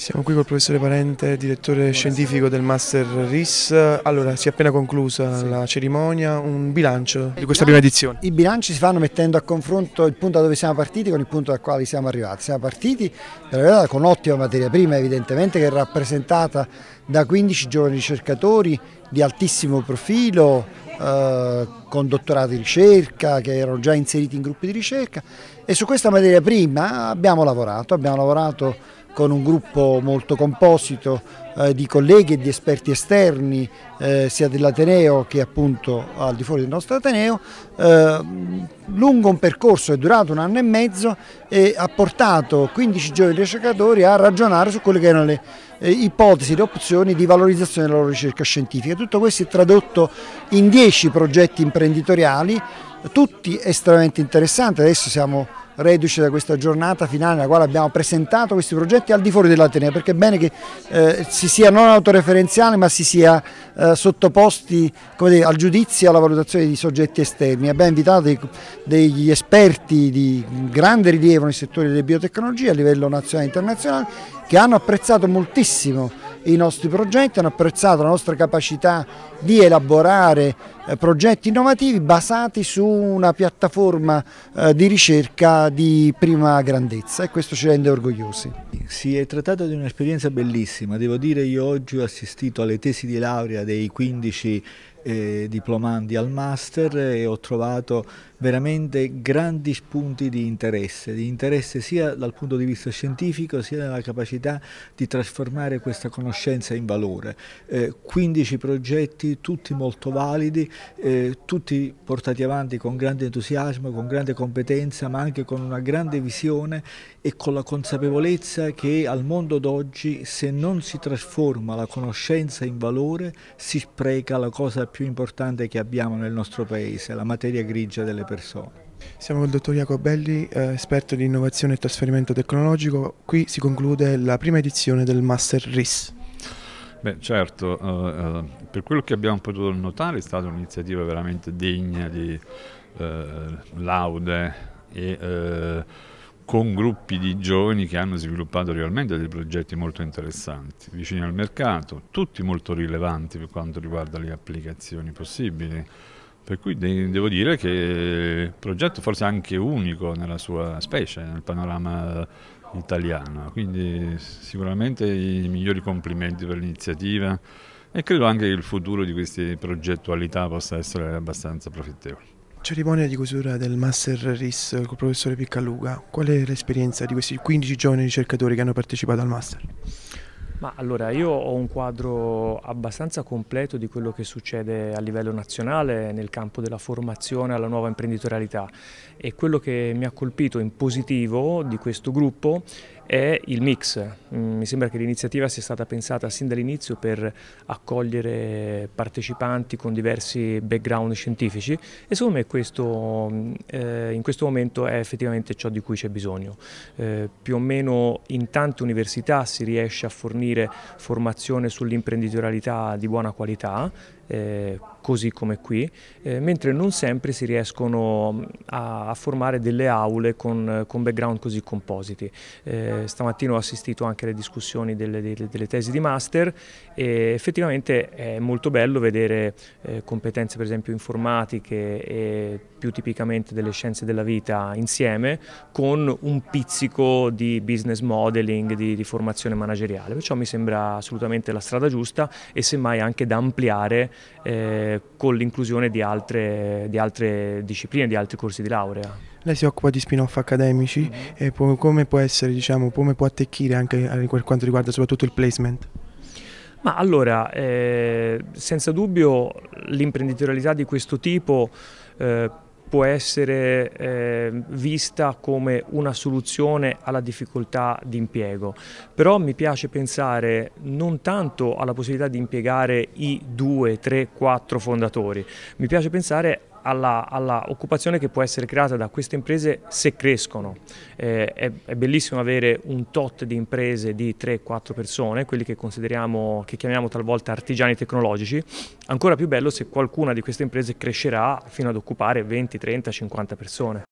Siamo qui col professore Parente, direttore scientifico del Master RIS. Allora, si è appena conclusa la cerimonia, un bilancio di questa prima edizione. I bilanci si fanno mettendo a confronto il punto da dove siamo partiti con il punto dal quale siamo arrivati. Siamo partiti per con ottima materia prima, evidentemente, che è rappresentata da 15 giovani ricercatori di altissimo profilo, eh, con dottorati di ricerca, che erano già inseriti in gruppi di ricerca e su questa materia prima abbiamo lavorato, abbiamo lavorato con un gruppo molto composito eh, di colleghi e di esperti esterni eh, sia dell'Ateneo che appunto al di fuori del nostro Ateneo, eh, lungo un percorso che è durato un anno e mezzo e ha portato 15 giovani ricercatori a ragionare su quelle che erano le eh, ipotesi, le opzioni di valorizzazione della loro ricerca scientifica. Tutto questo è tradotto in 10 progetti imprenditoriali tutti estremamente interessanti, adesso siamo reduce da questa giornata finale nella quale abbiamo presentato questi progetti al di fuori dell'Ateneo, perché è bene che eh, si sia non autoreferenziali ma si sia eh, sottoposti dire, al giudizio e alla valutazione di soggetti esterni. Abbiamo invitato dei, degli esperti di grande rilievo nel settore delle biotecnologie a livello nazionale e internazionale che hanno apprezzato moltissimo i nostri progetti, hanno apprezzato la nostra capacità di elaborare eh, progetti innovativi basati su una piattaforma eh, di ricerca di prima grandezza e questo ci rende orgogliosi. Si è trattato di un'esperienza bellissima, devo dire io oggi ho assistito alle tesi di laurea dei 15 eh, diplomandi al master e ho trovato veramente grandi spunti di interesse, di interesse sia dal punto di vista scientifico sia nella capacità di trasformare questa conoscenza in valore. Eh, 15 progetti, tutti molto validi, eh, tutti portati avanti con grande entusiasmo, con grande competenza, ma anche con una grande visione e con la consapevolezza che al mondo d'oggi se non si trasforma la conoscenza in valore si spreca la cosa più importante che abbiamo nel nostro paese, la materia grigia delle persone persone. Siamo il dottor Jacobelli, eh, esperto di innovazione e trasferimento tecnologico. Qui si conclude la prima edizione del Master RIS. Beh, certo, eh, eh, per quello che abbiamo potuto notare è stata un'iniziativa veramente degna di eh, laude e eh, con gruppi di giovani che hanno sviluppato realmente dei progetti molto interessanti, vicini al mercato, tutti molto rilevanti per quanto riguarda le applicazioni possibili. Per cui devo dire che il progetto forse anche unico nella sua specie, nel panorama italiano, quindi sicuramente i migliori complimenti per l'iniziativa e credo anche che il futuro di queste progettualità possa essere abbastanza profittevole. Cerimonia di chiusura del Master RIS con il professore Piccaluga, qual è l'esperienza di questi 15 giovani ricercatori che hanno partecipato al Master? Ma allora io ho un quadro abbastanza completo di quello che succede a livello nazionale nel campo della formazione alla nuova imprenditorialità e quello che mi ha colpito in positivo di questo gruppo è il mix. Mm, mi sembra che l'iniziativa sia stata pensata sin dall'inizio per accogliere partecipanti con diversi background scientifici e secondo me questo, mm, eh, in questo momento è effettivamente ciò di cui c'è bisogno. Eh, più o meno in tante università si riesce a fornire formazione sull'imprenditorialità di buona qualità. Eh, così come qui, eh, mentre non sempre si riescono mm, a, a formare delle aule con, con background così compositi. Eh, stamattina ho assistito anche alle discussioni delle, delle, delle, tesi di master e effettivamente è molto bello vedere eh, competenze per esempio informatiche e più tipicamente delle scienze della vita insieme con un pizzico di business modeling, di, di formazione manageriale, perciò mi sembra assolutamente la strada giusta e semmai anche da ampliare eh, con l'inclusione di altre, di altre discipline, di altri corsi di laurea. Lei si occupa di spin-off accademici mhm. e può, come può essere, diciamo, come può attecchire anche per quanto riguarda soprattutto il placement? Ma allora, eh, senza dubbio l'imprenditorialità di questo tipo eh, può essere eh, vista come una soluzione alla difficoltà di impiego, però mi piace pensare non tanto alla possibilità di impiegare i due, tre, quattro fondatori, mi piace pensare alla, alla, occupazione che può essere creata da queste imprese se crescono. Eh, è, è, bellissimo avere un tot di imprese di 3-4 persone, quelli che consideriamo, che chiamiamo talvolta artigiani tecnologici, ancora più bello se qualcuna di queste imprese crescerà fino ad occupare 20, 30, 50 persone.